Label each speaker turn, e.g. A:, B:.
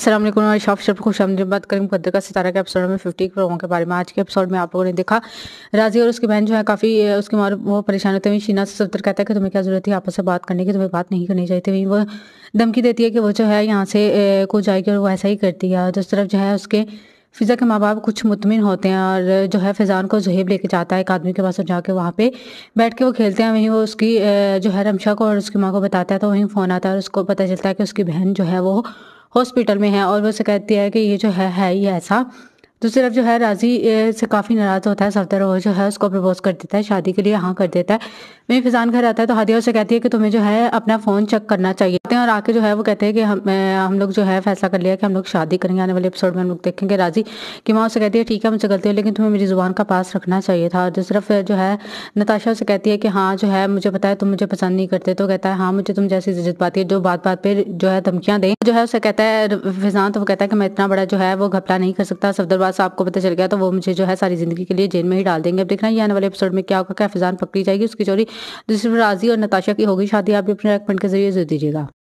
A: सलाम हमारे शॉप शर्फ खुश बात करें मुकदर का सितारा के एपिसोड में फिफ्टी लोगों के बारे में आज के एपिसोड में आप लोगों ने देखा राजी और उसकी बहन जो है काफ़ी उसके मार वो परेशान होते हैं शीना से सफदर कहता है कि तुम्हें क्या जरूरत है आपस से बात करने की तुम्हें बात नहीं करनी चाहिए थी वो धमकी देती है कि वो जो है यहाँ से को जाएगी और वो ऐसा ही करती है दूसरी तरफ जो है उसके फ़िज़ा के माँ बाप कुछ मुतमिन होते हैं और जो है फ़िज़ान को जहेब लेके जाता है एक आदमी के पास और जाके वहाँ पे बैठ के वो खेलते हैं वहीं वो उसकी जो है रमशा को और उसकी माँ को बताता है तो वहीं फ़ोन आता है और उसको पता चलता है कि उसकी बहन जो है वो हॉस्पिटल में है और वो उसे कहती है कि ये जो है है ही ऐसा दूसरी तरफ जो है राजी से काफ़ी नाराज़ होता है सफदर वो जो है उसको प्रपोज़ कर देता है शादी के लिए हाँ कर देता है मेरी फिजान घर आता है तो हादिया उसे कहती है कि तुम्हें जो है अपना फ़ोन चेक करना चाहिए और आके जो है वो कहते हैं कि हम हम लोग जो है फैसला कर लिया कि हम लोग शादी करेंगे आने वाले एपिसोड में हम लोग देखेंगे राजी की माँ उसे कहती है ठीक है मुझे गलती है लेकिन तुम्हें मेरी ज़ुबान का पास रखना चाहिए था और दूसरी तरफ जो है नताशा उसे कहती है कि हाँ जो है मुझे पता है तुम मुझे पसंद नहीं करते तो कहता है हाँ मुझे तुम जैसी इज्जत पाती है जो बात बात पर जो है धमकियाँ दें जो है उसे कहता है फिजान तो वो कहता है कि मैं इतना बड़ा जो है वो घपला नहीं कर सकता सफदर थोड़ा सा आपको पता चल गया तो वो मुझे जो है सारी ज़िंदगी के लिए जेल में ही डाल देंगे अब देखना ये आने वाले एपिसोड में क्या होगा क्या फिजान पकड़ी जाएगी उसकी चोरी दूसरी राजी और नताशा की होगी शादी आप भी अपने रेकमेंड के जरिए जरूर दीजिएगा